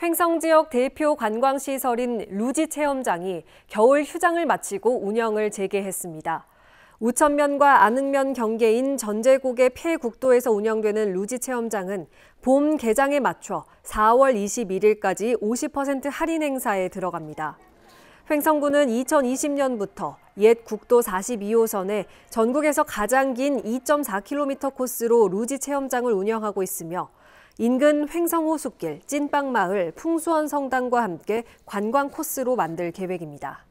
횡성 지역 대표 관광시설인 루지 체험장이 겨울 휴장을 마치고 운영을 재개했습니다. 우천면과 안흥면 경계인 전제곡의 폐국도에서 운영되는 루지 체험장은 봄 개장에 맞춰 4월 21일까지 50% 할인 행사에 들어갑니다. 횡성군은 2020년부터 옛 국도 42호선에 전국에서 가장 긴 2.4km 코스로 루지 체험장을 운영하고 있으며 인근 횡성호숲길 찐빵마을, 풍수원 성당과 함께 관광 코스로 만들 계획입니다.